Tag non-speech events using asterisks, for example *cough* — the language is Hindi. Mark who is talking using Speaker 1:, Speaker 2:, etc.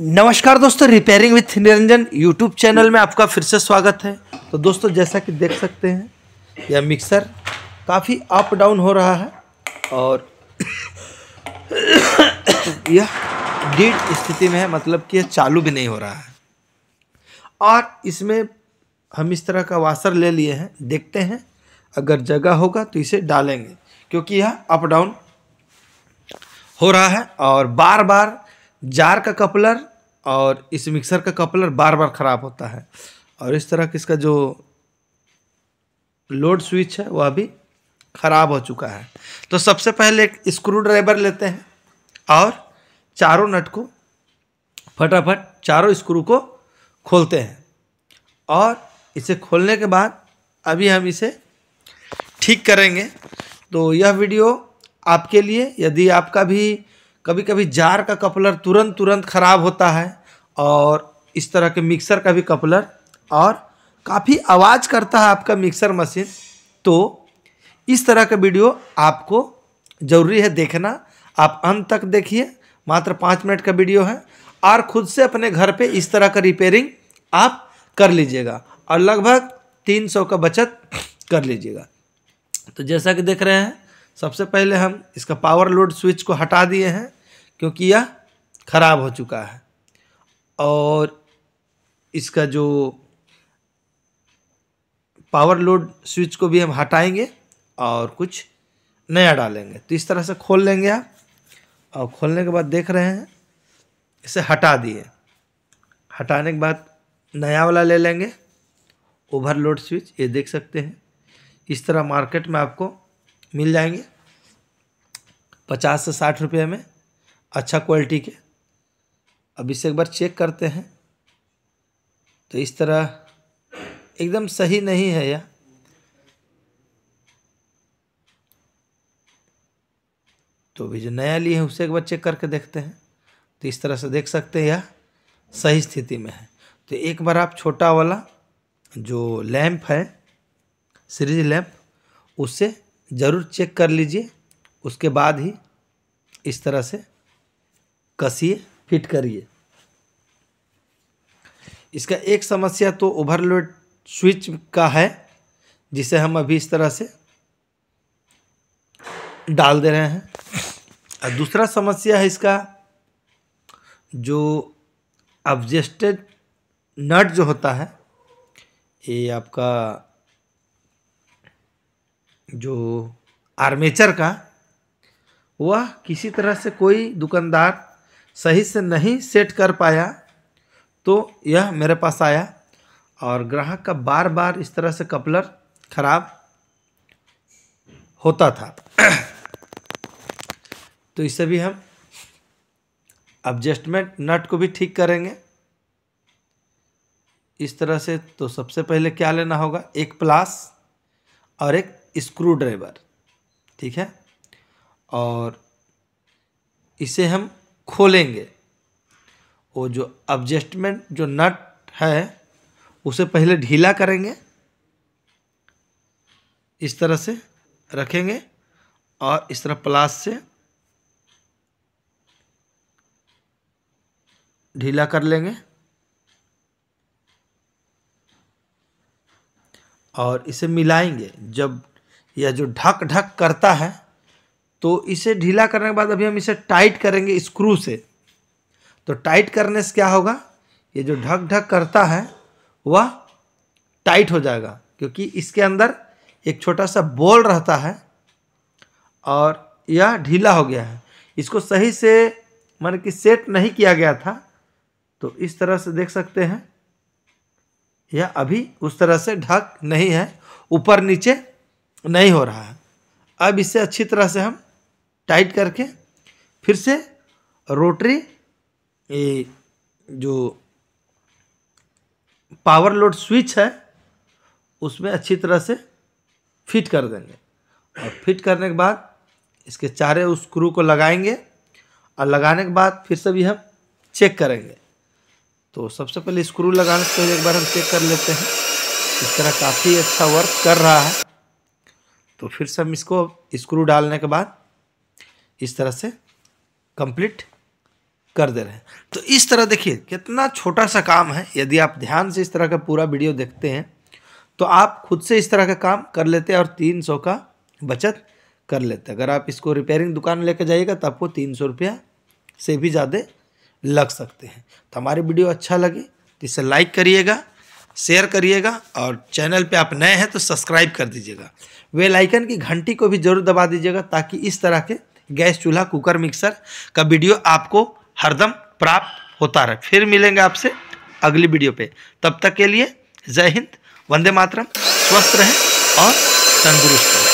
Speaker 1: नमस्कार दोस्तों repairing with Niranjan YouTube channel में आपका फिर से स्वागत है तो दोस्तों जैसा कि देख सकते हैं यह मिक्सर काफ़ी अप डाउन हो रहा है और *coughs* यह डीड स्थिति में है मतलब कि यह चालू भी नहीं हो रहा है और इसमें हम इस तरह का वाशर ले लिए हैं देखते हैं अगर जगह होगा तो इसे डालेंगे क्योंकि यह अप डाउन हो रहा है और बार बार जार का कपलर और इस मिक्सर का कपलर बार बार ख़राब होता है और इस तरह किसका जो लोड स्विच है वह भी ख़राब हो चुका है तो सबसे पहले एक स्क्रू ड्राइवर लेते हैं और चारों नट को फटाफट चारों स्क्रू को खोलते हैं और इसे खोलने के बाद अभी हम इसे ठीक करेंगे तो यह वीडियो आपके लिए यदि आपका भी कभी कभी जार का कपलर तुरंत तुरंत ख़राब होता है और इस तरह के मिक्सर का भी कपलर और काफ़ी आवाज़ करता है आपका मिक्सर मशीन तो इस तरह का वीडियो आपको ज़रूरी है देखना आप अंत तक देखिए मात्र पाँच मिनट का वीडियो है और ख़ुद से अपने घर पे इस तरह का रिपेयरिंग आप कर लीजिएगा और लगभग तीन सौ का बचत कर लीजिएगा तो जैसा कि देख रहे हैं सबसे पहले हम इसका पावर लोड स्विच को हटा दिए हैं क्योंकि यह ख़राब हो चुका है और इसका जो पावर लोड स्विच को भी हम हटाएंगे और कुछ नया डालेंगे तो इस तरह से खोल लेंगे आप और खोलने के बाद देख रहे हैं इसे हटा दिए हटाने के बाद नया वाला ले लेंगे ओवरलोड स्विच ये देख सकते हैं इस तरह मार्केट में आपको मिल जाएंगे पचास से साठ रुपये में अच्छा क्वालिटी के अब इसे एक बार चेक करते हैं तो इस तरह एकदम सही नहीं है यह तो अभी जो नया लिए हैं उसे एक बार चेक करके देखते हैं तो इस तरह से देख सकते हैं यह सही स्थिति में है तो एक बार आप छोटा वाला जो लैंप है सीरीज लैंप उससे ज़रूर चेक कर लीजिए उसके बाद ही इस तरह से कसिए फिट करिए इसका एक समस्या तो ओवरलोड स्विच का है जिसे हम अभी इस तरह से डाल दे रहे हैं और दूसरा समस्या है इसका जो ऑब्जेस्टेड नट जो होता है ये आपका जो आर्मेचर का वह किसी तरह से कोई दुकानदार सही से नहीं सेट कर पाया तो यह मेरे पास आया और ग्राहक का बार बार इस तरह से कपलर ख़राब होता था *clears throat* तो इससे भी हम एडजस्टमेंट नट को भी ठीक करेंगे इस तरह से तो सबसे पहले क्या लेना होगा एक प्लास और एक स्क्रू ड्राइवर ठीक है और इसे हम खोलेंगे वो जो एडजस्टमेंट जो नट है उसे पहले ढीला करेंगे इस तरह से रखेंगे और इस तरह प्लास से ढीला कर लेंगे और इसे मिलाएंगे जब यह जो ढक ढक करता है तो इसे ढीला करने के बाद अभी हम इसे टाइट करेंगे स्क्रू से तो टाइट करने से क्या होगा ये जो ढक ढक करता है वह टाइट हो जाएगा क्योंकि इसके अंदर एक छोटा सा बोल रहता है और यह ढीला हो गया है इसको सही से मान कि सेट नहीं किया गया था तो इस तरह से देख सकते हैं यह अभी उस तरह से ढक नहीं है ऊपर नीचे नहीं हो रहा है अब इसे अच्छी तरह से हम टाइट करके फिर से रोटरी ये जो पावर लोड स्विच है उसमें अच्छी तरह से फिट कर देंगे और फिट करने के बाद इसके चारे उस स्क्रू को लगाएंगे और लगाने के बाद फिर से भी हम चेक करेंगे तो सबसे पहले स्क्रू लगाने से पहले एक बार हम चेक कर लेते हैं इस तरह काफ़ी अच्छा वर्क कर रहा है तो फिर से हम इसको स्क्रू डालने के बाद इस तरह से कंप्लीट कर दे रहे हैं तो इस तरह देखिए कितना छोटा सा काम है यदि आप ध्यान से इस तरह का पूरा वीडियो देखते हैं तो आप खुद से इस तरह का काम कर लेते हैं और तीन सौ का बचत कर लेते हैं अगर आप इसको रिपेयरिंग दुकान लेकर जाइएगा तो आपको तीन सौ रुपया से भी ज़्यादा लग सकते हैं तो हमारी वीडियो अच्छा लगे तो इसे लाइक करिएगा शेयर करिएगा और चैनल पे आप नए हैं तो सब्सक्राइब कर दीजिएगा वेल आइकन की घंटी को भी जरूर दबा दीजिएगा ताकि इस तरह के गैस चूल्हा कुकर मिक्सर का वीडियो आपको हरदम प्राप्त होता रहे फिर मिलेंगे आपसे अगली वीडियो पे तब तक के लिए जय हिंद वंदे मातरम स्वस्थ रहें और तंदुरुस्त रहें